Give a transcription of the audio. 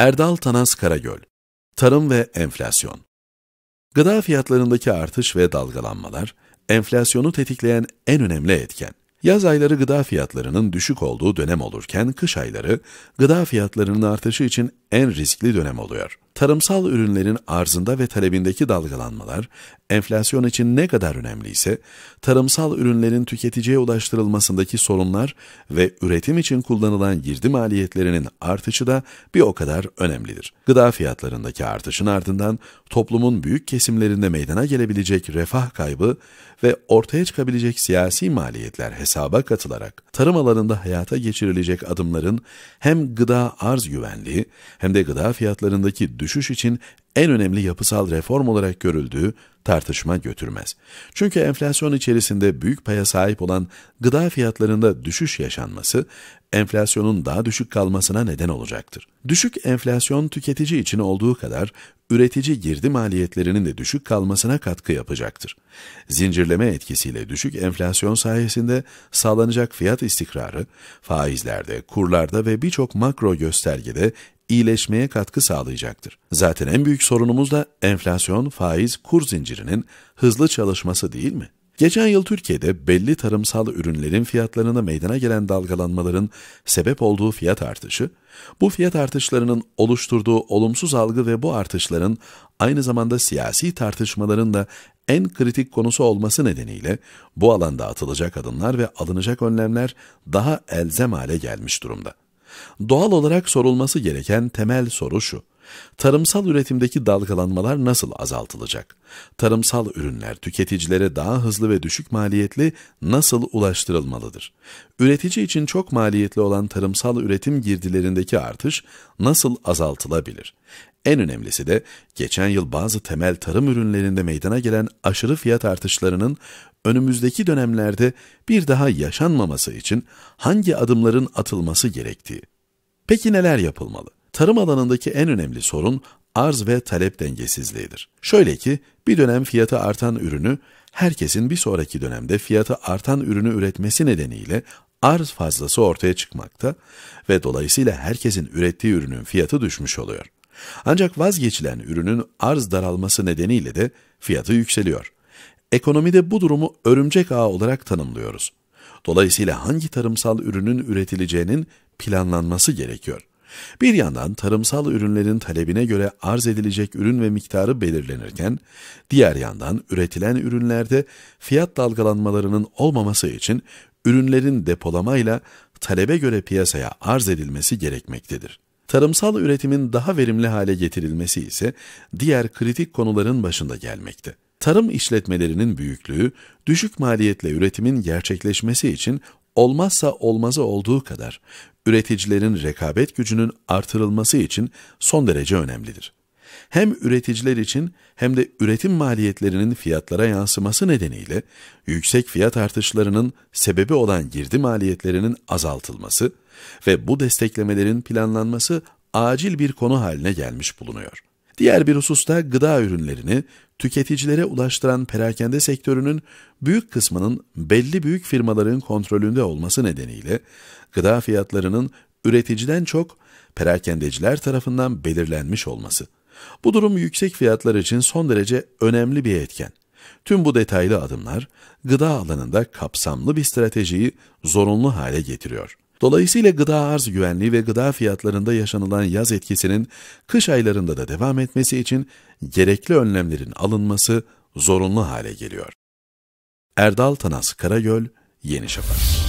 Erdal Tanas Karagöl Tarım ve Enflasyon Gıda fiyatlarındaki artış ve dalgalanmalar, enflasyonu tetikleyen en önemli etken. Yaz ayları gıda fiyatlarının düşük olduğu dönem olurken, kış ayları gıda fiyatlarının artışı için en riskli dönem oluyor tarımsal ürünlerin arzında ve talebindeki dalgalanmalar, enflasyon için ne kadar önemliyse, tarımsal ürünlerin tüketiciye ulaştırılmasındaki sorunlar ve üretim için kullanılan girdi maliyetlerinin artışı da bir o kadar önemlidir. Gıda fiyatlarındaki artışın ardından toplumun büyük kesimlerinde meydana gelebilecek refah kaybı ve ortaya çıkabilecek siyasi maliyetler hesaba katılarak tarım alanında hayata geçirilecek adımların hem gıda arz güvenliği hem de gıda fiyatlarındaki düşüş düşüş için en önemli yapısal reform olarak görüldüğü tartışma götürmez. Çünkü enflasyon içerisinde büyük paya sahip olan gıda fiyatlarında düşüş yaşanması, enflasyonun daha düşük kalmasına neden olacaktır. Düşük enflasyon tüketici için olduğu kadar üretici girdi maliyetlerinin de düşük kalmasına katkı yapacaktır. Zincirleme etkisiyle düşük enflasyon sayesinde sağlanacak fiyat istikrarı, faizlerde, kurlarda ve birçok makro göstergede iyileşmeye katkı sağlayacaktır. Zaten en büyük sorunumuz da enflasyon, faiz, kur zincirinin hızlı çalışması değil mi? Geçen yıl Türkiye'de belli tarımsal ürünlerin fiyatlarına meydana gelen dalgalanmaların sebep olduğu fiyat artışı, bu fiyat artışlarının oluşturduğu olumsuz algı ve bu artışların aynı zamanda siyasi tartışmaların da en kritik konusu olması nedeniyle bu alanda atılacak adımlar ve alınacak önlemler daha elzem hale gelmiş durumda. Doğal olarak sorulması gereken temel soru şu. Tarımsal üretimdeki dalgalanmalar nasıl azaltılacak? Tarımsal ürünler tüketicilere daha hızlı ve düşük maliyetli nasıl ulaştırılmalıdır? Üretici için çok maliyetli olan tarımsal üretim girdilerindeki artış nasıl azaltılabilir? En önemlisi de geçen yıl bazı temel tarım ürünlerinde meydana gelen aşırı fiyat artışlarının önümüzdeki dönemlerde bir daha yaşanmaması için hangi adımların atılması gerektiği. Peki neler yapılmalı? Tarım alanındaki en önemli sorun arz ve talep dengesizliğidir. Şöyle ki bir dönem fiyatı artan ürünü herkesin bir sonraki dönemde fiyatı artan ürünü üretmesi nedeniyle arz fazlası ortaya çıkmakta ve dolayısıyla herkesin ürettiği ürünün fiyatı düşmüş oluyor. Ancak vazgeçilen ürünün arz daralması nedeniyle de fiyatı yükseliyor. Ekonomide bu durumu örümcek ağı olarak tanımlıyoruz. Dolayısıyla hangi tarımsal ürünün üretileceğinin planlanması gerekiyor. Bir yandan tarımsal ürünlerin talebine göre arz edilecek ürün ve miktarı belirlenirken, diğer yandan üretilen ürünlerde fiyat dalgalanmalarının olmaması için ürünlerin depolamayla talebe göre piyasaya arz edilmesi gerekmektedir. Tarımsal üretimin daha verimli hale getirilmesi ise diğer kritik konuların başında gelmekte. Tarım işletmelerinin büyüklüğü, düşük maliyetle üretimin gerçekleşmesi için olmazsa olmazı olduğu kadar üreticilerin rekabet gücünün artırılması için son derece önemlidir. Hem üreticiler için hem de üretim maliyetlerinin fiyatlara yansıması nedeniyle yüksek fiyat artışlarının sebebi olan girdi maliyetlerinin azaltılması ve bu desteklemelerin planlanması acil bir konu haline gelmiş bulunuyor. Diğer bir hususta gıda ürünlerini tüketicilere ulaştıran perakende sektörünün büyük kısmının belli büyük firmaların kontrolünde olması nedeniyle gıda fiyatlarının üreticiden çok perakendeciler tarafından belirlenmiş olması. Bu durum yüksek fiyatlar için son derece önemli bir etken. Tüm bu detaylı adımlar gıda alanında kapsamlı bir stratejiyi zorunlu hale getiriyor. Dolayısıyla gıda arz güvenliği ve gıda fiyatlarında yaşanılan yaz etkisinin kış aylarında da devam etmesi için gerekli önlemlerin alınması zorunlu hale geliyor. Erdal Tanas Karagöl, Yeni Şafak